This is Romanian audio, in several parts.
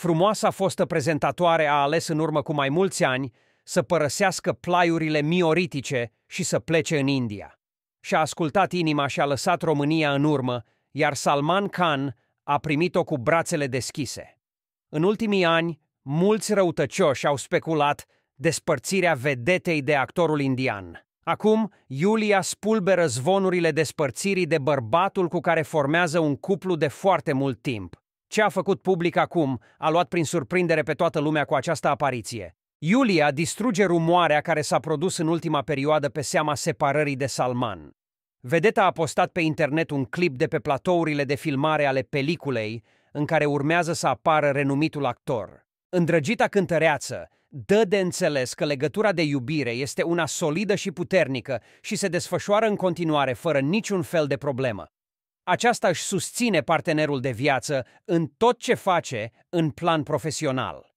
frumoasa fostă prezentatoare a ales în urmă cu mai mulți ani să părăsească plaiurile mioritice și să plece în India. Și-a ascultat inima și a lăsat România în urmă, iar Salman Khan a primit-o cu brațele deschise. În ultimii ani, mulți răutăcioși au speculat despărțirea vedetei de actorul indian. Acum, Iulia spulberă zvonurile despărțirii de bărbatul cu care formează un cuplu de foarte mult timp. Ce a făcut public acum a luat prin surprindere pe toată lumea cu această apariție. Iulia distruge rumoarea care s-a produs în ultima perioadă pe seama separării de Salman. Vedeta a postat pe internet un clip de pe platourile de filmare ale peliculei, în care urmează să apară renumitul actor. Îndrăgita cântăreață dă de înțeles că legătura de iubire este una solidă și puternică și se desfășoară în continuare fără niciun fel de problemă aceasta își susține partenerul de viață în tot ce face în plan profesional.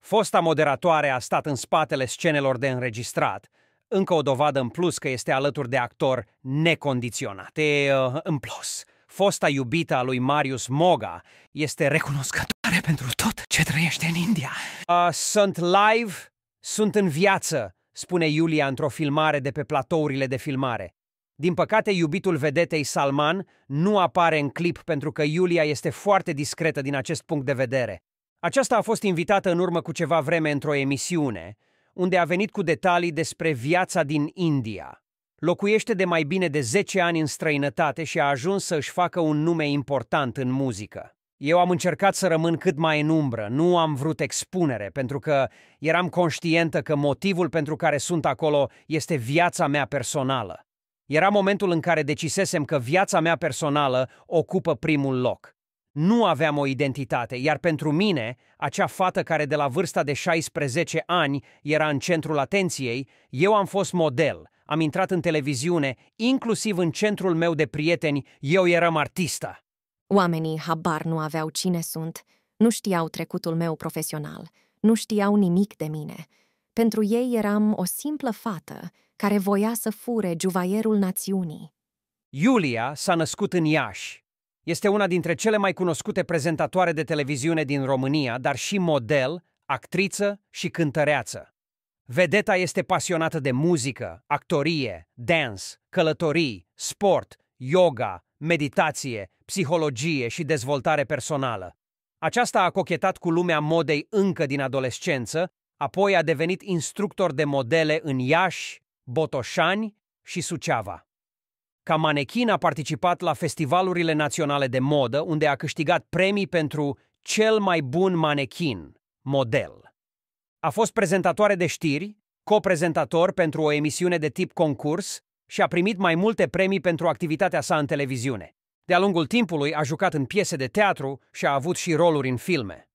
Fosta moderatoare a stat în spatele scenelor de înregistrat, încă o dovadă în plus că este alături de actor necondiționat. E uh, în plus. Fosta iubită a lui Marius Moga este recunoscătoare pentru tot ce trăiește în India. Uh, sunt live, sunt în viață, spune Iulia într-o filmare de pe platourile de filmare. Din păcate, iubitul vedetei Salman nu apare în clip pentru că Iulia este foarte discretă din acest punct de vedere. Aceasta a fost invitată în urmă cu ceva vreme într-o emisiune, unde a venit cu detalii despre viața din India. Locuiește de mai bine de 10 ani în străinătate și a ajuns să își facă un nume important în muzică. Eu am încercat să rămân cât mai în umbră, nu am vrut expunere, pentru că eram conștientă că motivul pentru care sunt acolo este viața mea personală. Era momentul în care decisesem că viața mea personală ocupă primul loc. Nu aveam o identitate, iar pentru mine, acea fată care de la vârsta de 16 ani era în centrul atenției, eu am fost model, am intrat în televiziune, inclusiv în centrul meu de prieteni, eu eram artista. Oamenii habar nu aveau cine sunt, nu știau trecutul meu profesional, nu știau nimic de mine – pentru ei eram o simplă fată care voia să fure juvaierul națiunii. Iulia s-a născut în Iași. Este una dintre cele mai cunoscute prezentatoare de televiziune din România, dar și model, actriță și cântăreață. Vedeta este pasionată de muzică, actorie, dance, călătorii, sport, yoga, meditație, psihologie și dezvoltare personală. Aceasta a cochetat cu lumea modei încă din adolescență, Apoi a devenit instructor de modele în Iași, Botoșani și Suceava. Ca manechin a participat la festivalurile naționale de modă, unde a câștigat premii pentru cel mai bun manechin, model. A fost prezentatoare de știri, coprezentator pentru o emisiune de tip concurs și a primit mai multe premii pentru activitatea sa în televiziune. De-a lungul timpului a jucat în piese de teatru și a avut și roluri în filme.